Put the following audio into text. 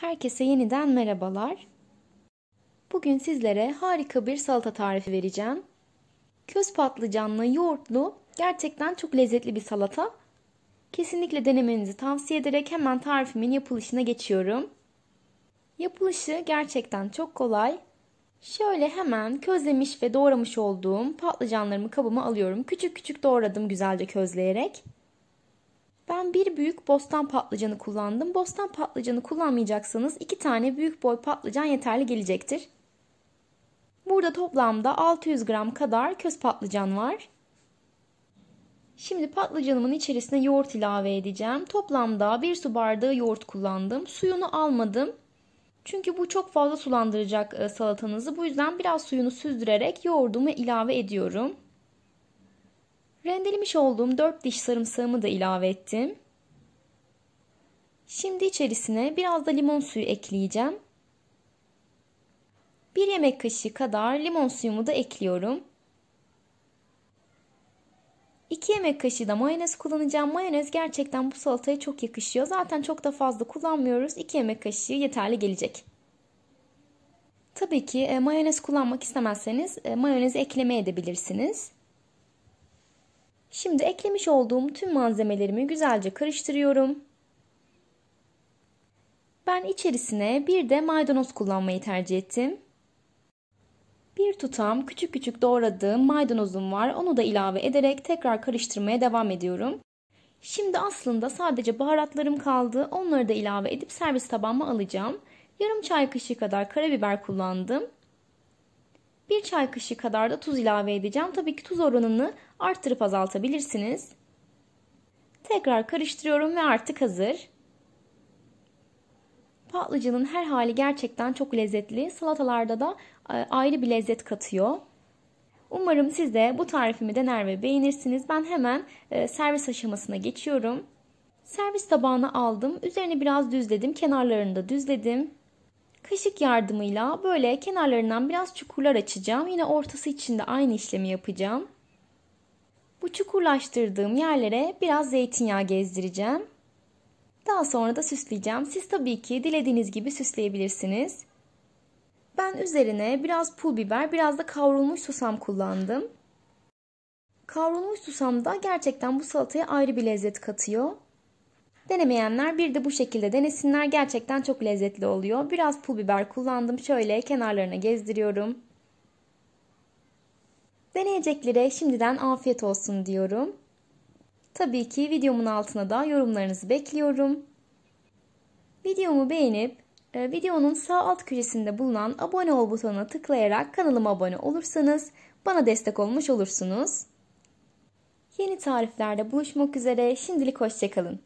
Herkese yeniden merhabalar. Bugün sizlere harika bir salata tarifi vereceğim. Köz patlıcanlı, yoğurtlu, gerçekten çok lezzetli bir salata. Kesinlikle denemenizi tavsiye ederek hemen tarifimin yapılışına geçiyorum. Yapılışı gerçekten çok kolay. Şöyle hemen közlemiş ve doğramış olduğum patlıcanlarımı kabıma alıyorum. Küçük küçük doğradım güzelce közleyerek. Ben bir büyük bostan patlıcanı kullandım. Bostan patlıcanı kullanmayacaksanız iki tane büyük boy patlıcan yeterli gelecektir. Burada toplamda 600 gram kadar köz patlıcan var. Şimdi patlıcanımın içerisine yoğurt ilave edeceğim. Toplamda 1 su bardağı yoğurt kullandım. Suyunu almadım. Çünkü bu çok fazla sulandıracak e, salatanızı. Bu yüzden biraz suyunu süzdürerek yoğurdumu ilave ediyorum. Rendelemiş olduğum 4 diş sarımsağımı da ilave ettim. Şimdi içerisine biraz da limon suyu ekleyeceğim. 1 yemek kaşığı kadar limon suyumu da ekliyorum. 2 yemek kaşığı da mayonez kullanacağım. Mayonez gerçekten bu salataya çok yakışıyor. Zaten çok da fazla kullanmıyoruz. 2 yemek kaşığı yeterli gelecek. Tabii ki e, mayonez kullanmak istemezseniz mayonez mayonezi edebilirsiniz. Şimdi eklemiş olduğum tüm malzemelerimi güzelce karıştırıyorum. Ben içerisine bir de maydanoz kullanmayı tercih ettim. Bir tutam küçük küçük doğradığım maydanozum var. Onu da ilave ederek tekrar karıştırmaya devam ediyorum. Şimdi aslında sadece baharatlarım kaldı. Onları da ilave edip servis tabağıma alacağım. Yarım çay kaşığı kadar karabiber kullandım çay kaşığı kadar da tuz ilave edeceğim. Tabii ki tuz oranını arttırıp azaltabilirsiniz. Tekrar karıştırıyorum ve artık hazır. Patlıcanın her hali gerçekten çok lezzetli. Salatalarda da e, ayrı bir lezzet katıyor. Umarım siz de bu tarifimi dener ve beğenirsiniz. Ben hemen e, servis aşamasına geçiyorum. Servis tabağına aldım. Üzerini biraz düzledim. Kenarlarını da düzledim. Kaşık yardımıyla böyle kenarlarından biraz çukurlar açacağım. Yine ortası için de aynı işlemi yapacağım. Bu çukurlaştırdığım yerlere biraz zeytinyağı gezdireceğim. Daha sonra da süsleyeceğim. Siz tabii ki dilediğiniz gibi süsleyebilirsiniz. Ben üzerine biraz pul biber, biraz da kavrulmuş susam kullandım. Kavrulmuş susam da gerçekten bu salataya ayrı bir lezzet katıyor. Denemeyenler bir de bu şekilde denesinler. Gerçekten çok lezzetli oluyor. Biraz pul biber kullandım. Şöyle kenarlarına gezdiriyorum. Deneyeceklere şimdiden afiyet olsun diyorum. Tabii ki videomun altına da yorumlarınızı bekliyorum. Videomu beğenip e, videonun sağ alt köşesinde bulunan abone ol butonuna tıklayarak kanalıma abone olursanız bana destek olmuş olursunuz. Yeni tariflerde buluşmak üzere şimdilik hoşçakalın.